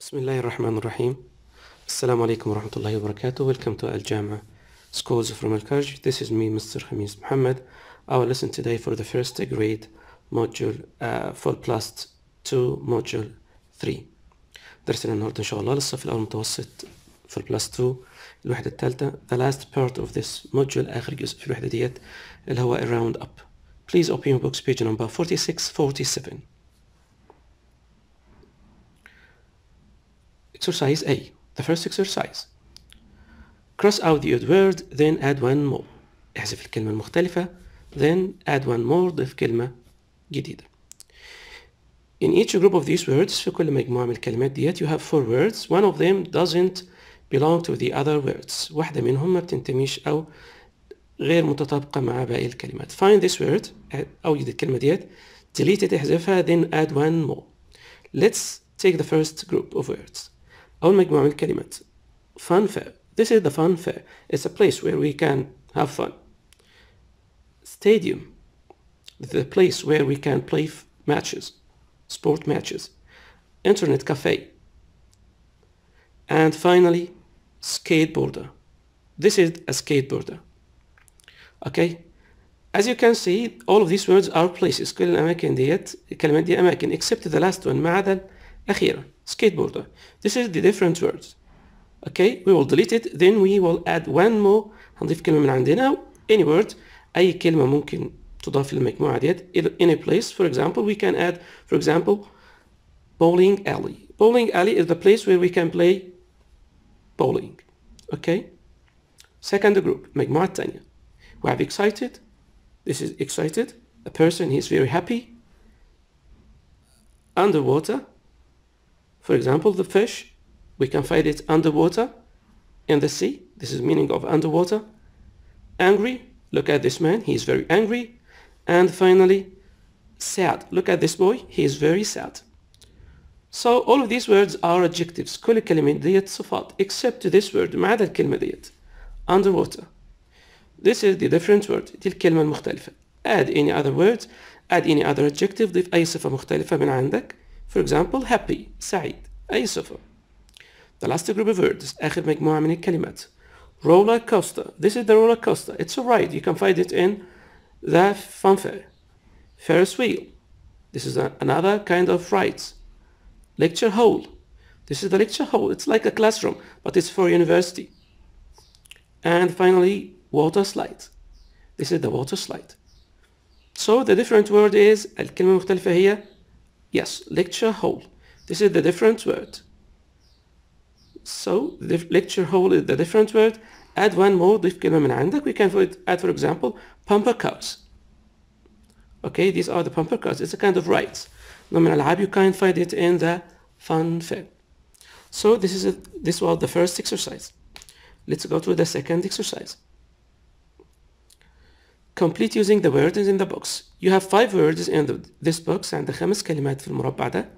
بسم الله الرحمن الرحيم السلام عليكم ورحمة الله وبركاته Welcome to الجامعة Schools from Al-Kaj This is me Mr. Khamis Muhammad Our lesson today for the first grade module uh, full plus 2 module 3 درسنا النهاردة إن شاء الله للصف الأول متوسط في plus 2 الوحدة الثالثة the last part of this module آخر جزء في الوحدة ديت اللي هو الراوند up Please open your books page number 46 47 Exercise A, the first exercise. Cross out the odd word, then add one more. احذف الكلمة المختلفة, then add one more, ضيف كلمة جديدة. In each group of these words, في كل مجموعة من الكلمات ديت, you have four words. One of them doesn't belong to the other words. واحدة منهم ما بتنتميش أو غير متطابقة مع باقي الكلمات. Find this word, أوجد الكلمة ديت, delete it, احذفها, then add one more. Let's take the first group of words. أول ما يجمعوا من الكلمات fun fair this is the fun fair it's a place where we can have fun stadium the place where we can play matches sport matches internet cafe and finally skateboarder this is a skateboarder okay as you can see all of these words are places كل الأماكن ديت الكلمات دي أماكن except the last one ما أخيرا skateboarder. This is the different words. Okay, we will delete it. Then we will add one more. هنضيف كلمة من عندنا any word أي كلمة ممكن تضاف للمجموعة ديت any place for example we can add for example bowling alley. Bowling alley is the place where we can play bowling. Okay. Second group مجموعة تانية. We have excited. This is excited. A person he is very happy. Underwater for example, the fish, we can find it underwater in the sea. This is meaning of underwater. Angry, look at this man, he is very angry. And finally, sad, look at this boy, he is very sad. So all of these words are adjectives. كل كلمة ديت صفات except this word ما الكلمة ديت underwater. This is the different word دي الكلمة المختلفة. Add any other words. add any other adjective, ضيف أي صفة مختلفة من عندك. For example, happy, سعيد أي صفة. The last group of words آخر مجموعة من الكلمات. Roller coaster. This is the roller coaster. It's a ride. You can find it in the fanfare. Ferris wheel. This is a, another kind of ride. Lecture hall. This is the lecture hall. It's like a classroom, but it's for university. And finally, water slide. This is the water slide. So the different word is الكلمة المختلفة هي Yes, lecture hall. This is the different word. So the lecture hall is the different word. Add one more, ضيف كلمة من عندك. We can add, for example, pumper cars. Okay, these are the pumper cars. It's a kind of rights. No, lab, you can't find it in the fun fair. So this is a, this was the first exercise. Let's go to the second exercise complete using the words in the box. You have five words in the, this box and the خمس كلمات في المربع ده.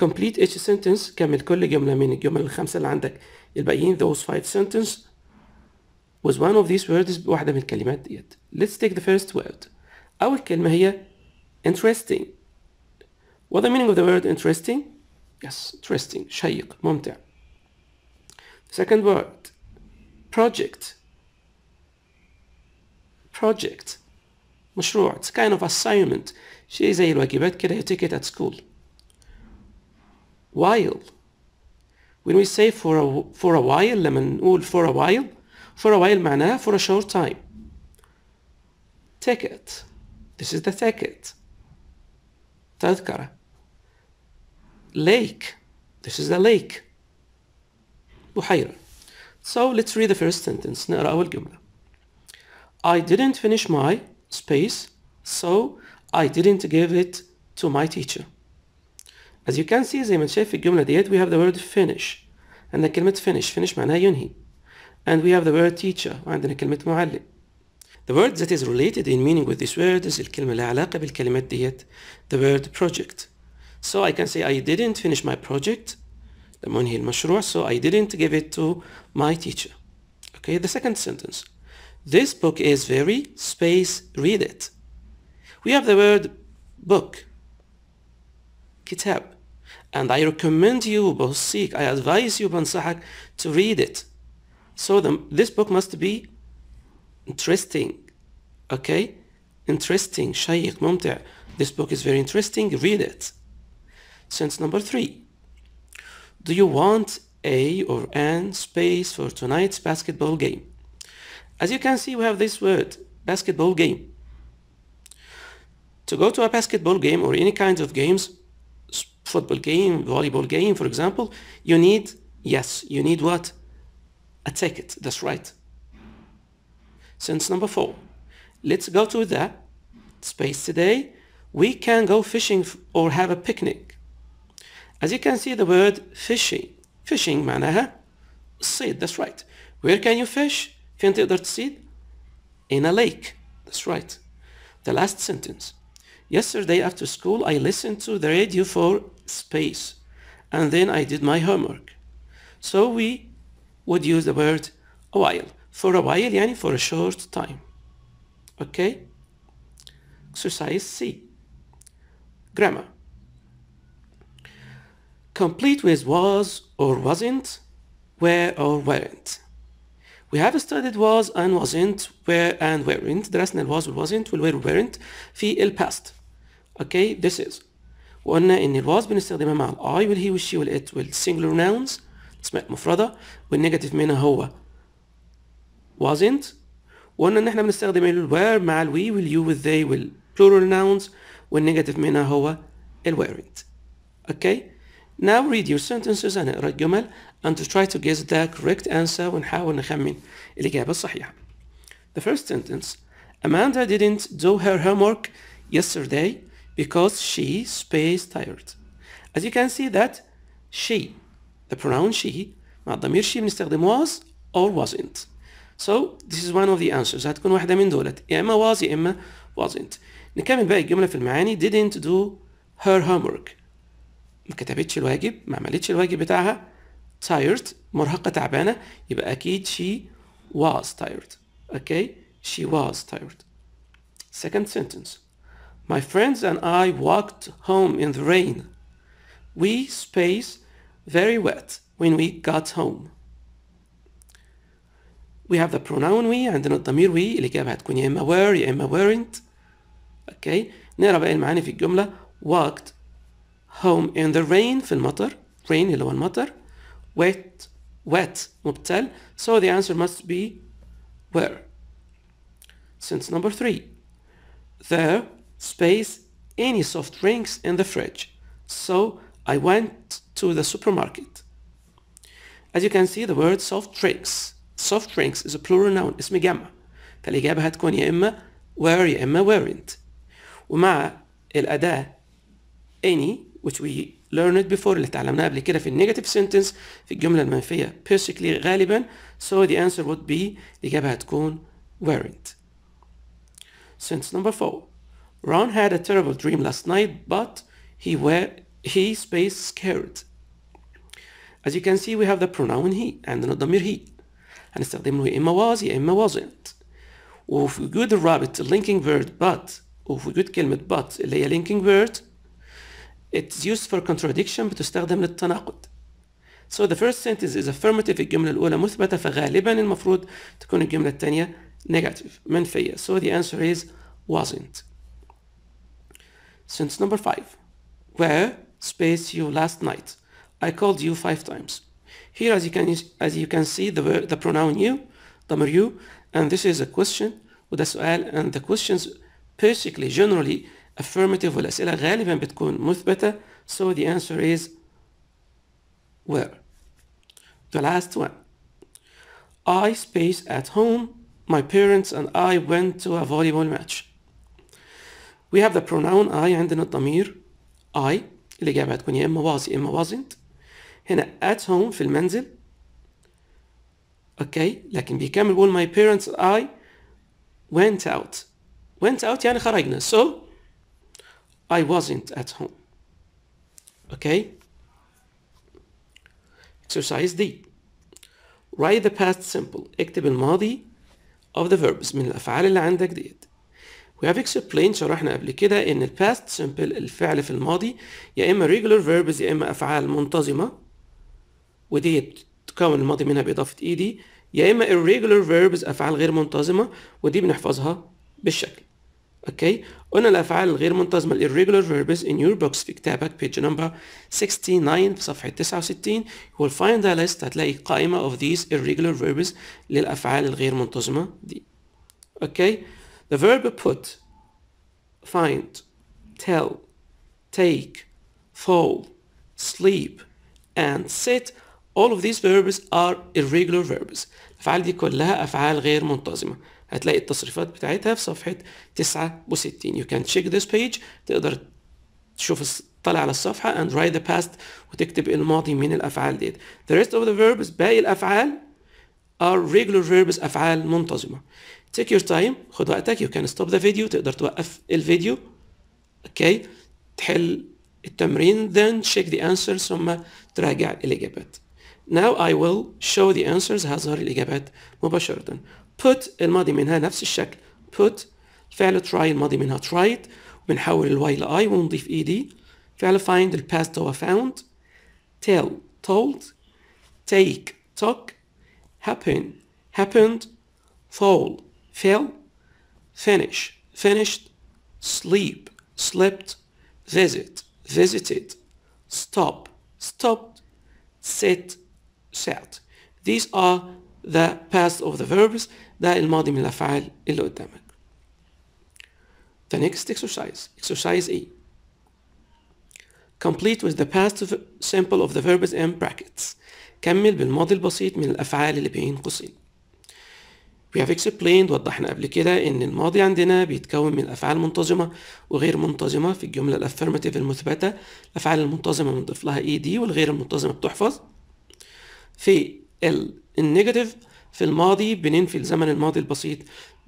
Complete each sentence كمل كل جملة من الجمل الخمسة اللي عندك الباقيين those five sentences was one of these words بواحدة من الكلمات ديت. Let's take the first word. أول كلمة هي interesting. What the meaning of the word interesting? Yes, interesting. شيق ممتع. Second word project project مشروع it's kind of assignment شيء زي الواجبات كده you take it at school while when we say for a, for a while لما نقول for a while for a while معناها for a short time ticket this is the ticket تذكرة lake this is the lake بحيرة so let's read the first sentence نقرأ أول جملة I didn't finish my space, so I didn't give it to my teacher. As you can see زي ما شايف في الجملة ديت we have the word finish عندنا كلمة finish finish معناها ينهي and we have the word teacher وعندنا كلمة معلم The word that is related in meaning with this word is الكلمة لها علاقة بالكلمات ديت the word project So I can say I didn't finish my project لما أنهي المشروع so I didn't give it to my teacher Okay the second sentence this book is very space read it. We have the word book, kitab. And I recommend you, seek. I advise you, بنصحك, to read it. So the, this book must be interesting, okay? Interesting, Shaykh, ممتع. This book is very interesting, read it. Sense number three. Do you want a or an space for tonight's basketball game? As you can see, we have this word, basketball game. To go to a basketball game or any kind of games, football game, volleyball game, for example, you need, yes, you need what? A ticket, that's right. Since number four, let's go to the space today. We can go fishing or have a picnic. As you can see the word fishing, fishing manaha, صيد, that's right. Where can you fish? كان تقدر تصيد in a lake. That's right. The last sentence. Yesterday after school, I listened to the radio for space, and then I did my homework. So we would use the word a while. For a while, يعني for a short time. Okay? Exercise C. Grammar. Complete with was or wasn't, were or weren't. We have studied was and wasn't, where and weren't, درسنا الواز was not والwhere weren't في ال past. Okay, this is. وقلنا إن الواز بنستخدمها مع ال I will he will she will it وال singular nouns اسماء مفردة والنيجاتيف منها هو wasn't وقلنا إن إحنا بنستخدم ال where مع ال we وال you وال they will plural nouns والنيجاتيف منها هو ال weren't. Okay? Now read your sentences هنقرا الجمل and to try to guess the correct answer ونحاول نخمن الإجابة الصحيحة. The first sentence Amanda didn't do her homework yesterday because she space tired. As you can see that she the pronoun she مع الضمير she بنستخدم was or wasn't. So this is one of the answers هتكون واحدة من دولت يا إما was يا إما wasn't. نكمل باقي الجملة في المعاني didn't do her homework ما كتبتش الواجب ما عملتش الواجب بتاعها tired مرهقة تعبانة يبقى أكيد she was tired okay she was tired second sentence my friends and I walked home in the rain we space very wet when we got home we have the pronoun we عندنا الضمير we الإجابة هتكون يا إما were يا إما weren't okay نرى بقى المعاني في الجملة walked home in the rain في المطر rain اللي هو المطر wet wet مبتل so the answer must be where sentence number three there space any soft drinks in the fridge so I went to the supermarket as you can see the word soft drinks soft drinks is a plural noun اسم جمع فالإجابة هتكون يا إما where يا إما weren't ومع الأداة any which we learned before اللي تعلمناه قبل كده في النيجاتيف سنتنس في الجملة المنفية perfectly غالبا so the answer would be الإجابة هتكون weren't sentence number four Ron had a terrible dream last night but he were he space scared as you can see we have the pronoun he عندنا الضمير he هنستخدم له يا إما was يا إما wasn't وفي good rabbit, linking verb but وفي good كلمة but اللي هي linking verb it's used for contradiction بتستخدم للتناقض. So the first sentence is affirmative الجملة الأولى مثبتة فغالبا المفروض تكون الجملة الثانية negative منفية. So the answer is wasn't. Sentence number five. Where space you last night? I called you five times. Here as you can as you can see the word, the pronoun you, ضمير you, and this is a question وده سؤال and the questions basically generally affirmative والأسئلة غالبا بتكون مثبتة so the answer is where the last one I space at home my parents and I went to a volleyball match we have the pronoun I عندنا الضمير I الإجابة هتكون يا إما was إما wasn't هنا at home في المنزل أوكي لكن بيكمل بيقول my parents and I went out went out يعني خرجنا so I wasn't at home. Okay? Exercise D. Write the past simple. اكتب الماضي of the verbs من الأفعال اللي عندك ديت. We have explained شرحنا قبل كده إن الباست simple الفعل في الماضي يا إما regular verbs يا إما أفعال منتظمة وديت تكون الماضي منها بإضافة إيدي e يا إما irregular verbs أفعال غير منتظمة ودي بنحفظها بالشكل Okay, on the الغير منتظمه verbs in your books في كتابك page number 69 في صفحه 69 you will find a list هتلاقي قائمه of these irregular verbs للافعال الغير منتظمه دي اوكي the verb put find tell take fall sleep and sit all of these verbs are irregular verbs الأفعال دي كلها أفعال غير منتظمة هتلاقي التصريفات بتاعتها في صفحة 69 you can check this page تقدر تشوف طلع على الصفحة and write the past وتكتب إيه الماضي من الأفعال ديت the rest of the verbs باقي الأفعال are regular verbs أفعال منتظمة take your time خد وقتك you can stop the video تقدر توقف الفيديو اوكي okay. تحل التمرين then check the answer ثم تراجع الإجابات Now I will show the answers هظهر الإجابات مباشرة. Put الماضي منها نفس الشكل. Put فعل try الماضي منها tried بنحول الواي لآي ونضيف اي فعل find الباست هو found. Tell told. Take took. Happen happened. Fall fell. Finish finished. Sleep slept. Visit visited. Stop stopped. Sit شئت these are the past of the verbs ده الماضي من الأفعال اللي قدامك the next exercise exercise A complete with the past simple of the verbs in brackets كمل بالماضي البسيط من الأفعال اللي بين قوسين We have explained وضحنا قبل كده إن الماضي عندنا بيتكون من الأفعال المنتظمة وغير منتظمة في الجملة الأفرماتيف المثبتة الأفعال المنتظمة بنضيف لها إي e دي والغير المنتظمة بتحفظ في النيجاتيف في الماضي بننفي الزمن الماضي البسيط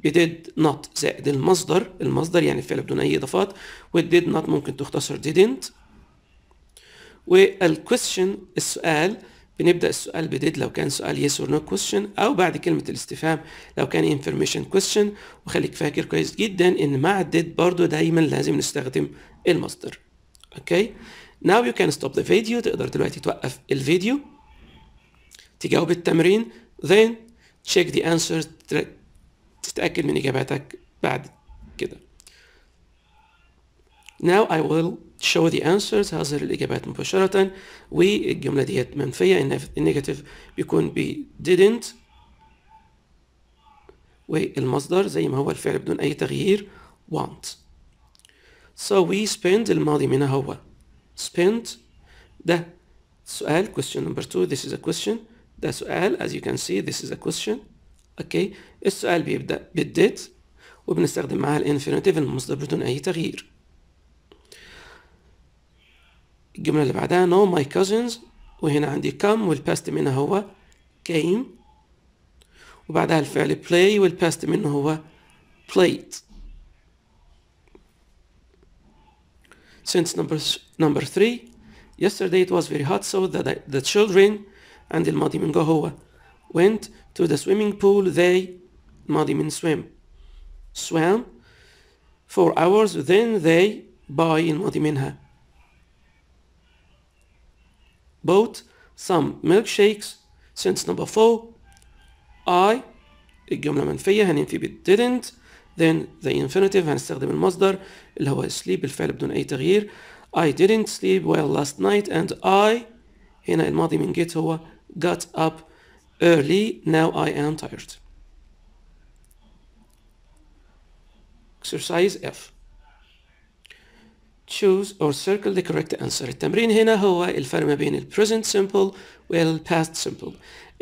بديد نوت زائد المصدر المصدر يعني الفعل بدون اي اضافات والديد نوت ممكن تختصر didn't والكويستشن السؤال بنبدا السؤال بديد لو كان سؤال يس اور نو كويشن او بعد كلمه الاستفهام لو كان انفورميشن كويشن وخليك فاكر كويس جدا ان مع الديد برضو دايما لازم نستخدم المصدر اوكي okay. now you can stop the video تقدر دلوقتي توقف الفيديو تجاوب التمرين then check the answers تتأكد من إجاباتك بعد كده now I will show the answers هظهر الإجابات مباشرة والجملة ديت منفية النيجاتيف بيكون ب didn't والمصدر زي ما هو الفعل بدون أي تغيير want so we spend الماضي منها هو spend ده سؤال question number two this is a question ده سؤال as you can see this is a question اوكي السؤال بيبدأ بالديت وبنستخدم معاه الانفينيتيف المصدر بدون أي تغيير الجملة اللي بعدها no my cousins وهنا عندي come والباست منها هو came وبعدها الفعل play والباست منه هو played since number number three yesterday it was very hot so the, the children and الماضي من جه هو went to the swimming pool they الماضي من swim swam for hours then they buy الماضي منها bought some milkshakes since number 4 I الجملة منفية هننفي ب didn't then the infinitive هنستخدم المصدر اللي هو sleep الفعل بدون أي تغيير I didn't sleep well last night and I هنا الماضي من get هو got up early now I am tired exercise F choose or circle the correct answer التمرين هنا هو الفرق ما بين ال present simple وال past simple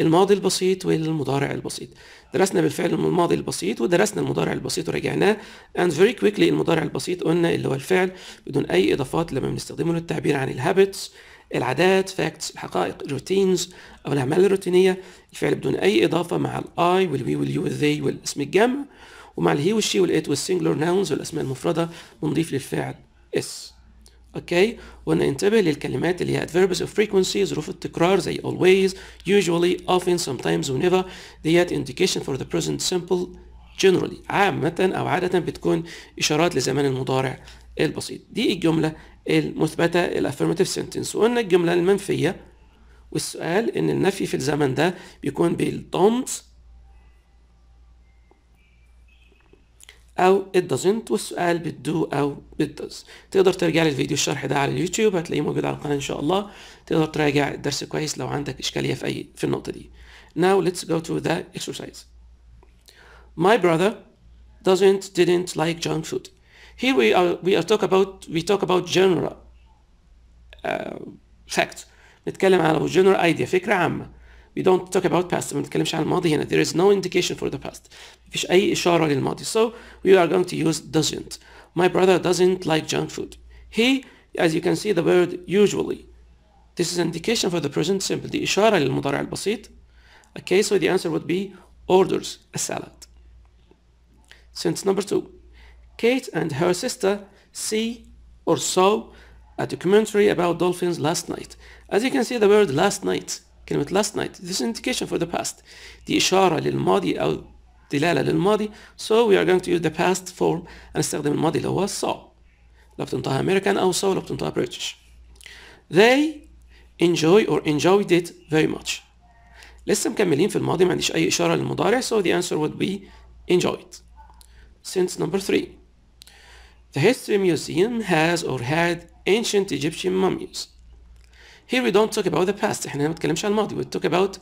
الماضي البسيط والمضارع البسيط درسنا بالفعل الماضي البسيط ودرسنا المضارع البسيط ورجعناه and very quickly المضارع البسيط قلنا اللي هو الفعل بدون اي اضافات لما بنستخدمه للتعبير عن الهابتس habits العادات فاكتس الحقائق الروتينز أو الأعمال الروتينية الفعل بدون أي إضافة مع الأي والوي واليو والذي والاسم الجمع ومع الهي والشي والإت والسنجلر ناونز والأسماء المفردة بنضيف للفعل اس اوكي وانا انتبه للكلمات اللي هي adverbs of frequency ظروف التكرار زي always usually often sometimes whenever ديت indication for the present simple generally عامة او عادة بتكون اشارات لزمان المضارع البسيط دي الجملة المثبتة affirmative sentence وقلنا الجملة المنفية والسؤال ان النفي في الزمن ده بيكون بالدونت او it doesn't والسؤال بالدو او بالدوز تقدر ترجع للفيديو الشرح ده على اليوتيوب هتلاقيه موجود على القناة ان شاء الله تقدر تراجع الدرس كويس لو عندك اشكالية في اي في النقطة دي now let's go to the exercise my brother doesn't didn't like junk food Here we are, we are talk about, we talk about general uh, facts. نتكلم على general idea فكرة عامة. We don't talk about past ما نتكلمش عن الماضي هنا. There is no indication for the past. مفيش أي إشارة للماضي. So we are going to use doesn't. My brother doesn't like junk food. He, as you can see the word usually. This is an indication for the present simple. The إشارة للمضارع البسيط. Okay, so the answer would be orders a salad. Sentence number two. Kate and her sister see or saw a documentary about dolphins last night. As you can see the word last night كلمة last night this is an indication for the past دي إشارة للماضي أو دلالة للماضي so we are going to use the past form هنستخدم الماضي اللي هو saw لو بتنطقها American أو saw لو بتنطقها British they enjoy or enjoyed it very much لسه مكملين في الماضي ما عنديش أي إشارة للمضارع so the answer would be enjoyed Since number three the History Museum has or had ancient Egyptian mummies. Here we don't talk about the past احنا ما بنتكلمش عن الماضي we talk about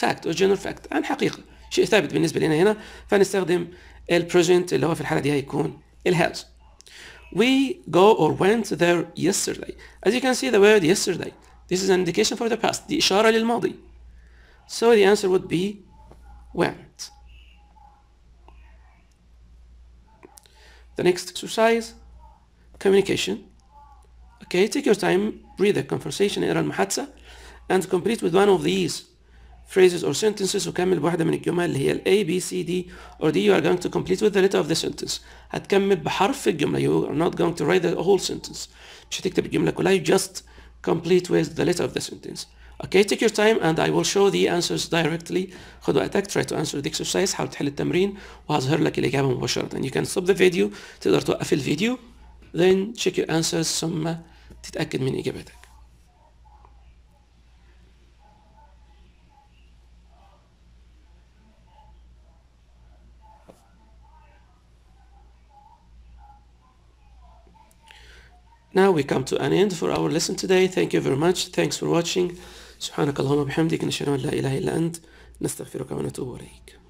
fact or general fact عن حقيقة شيء ثابت بالنسبة لنا هنا فنستخدم ال present اللي هو في الحالة دي هيكون ال has. We go or went there yesterday. As you can see the word yesterday. This is an indication for the past. دي إشارة للماضي. So the answer would be went. The next exercise, communication. Okay, take your time, read the conversation in المحادثة and complete with one of these phrases or sentences وكمل بواحدة من الجمل اللي هي ال A, B, C, D or D you are going to complete with the letter of the sentence هتكمل بحرف الجملة you are not going to write the whole sentence مش هتكتب الجملة كلها you just complete with the letter of the sentence. Okay, take your time and I will show the answers directly خد وقتك try to answer the exercise How حاول تحل التمرين وهظهر لك الإجابة مباشرة and you can stop the video تقدر توقف الفيديو then check your answers ثم تتأكد من إجابتك Now we come to an end for our lesson today. Thank you very much. Thanks for watching. سبحانك اللهم وبحمدك نشهد أن لا إله إلا أنت نستغفرك ونتوب إليك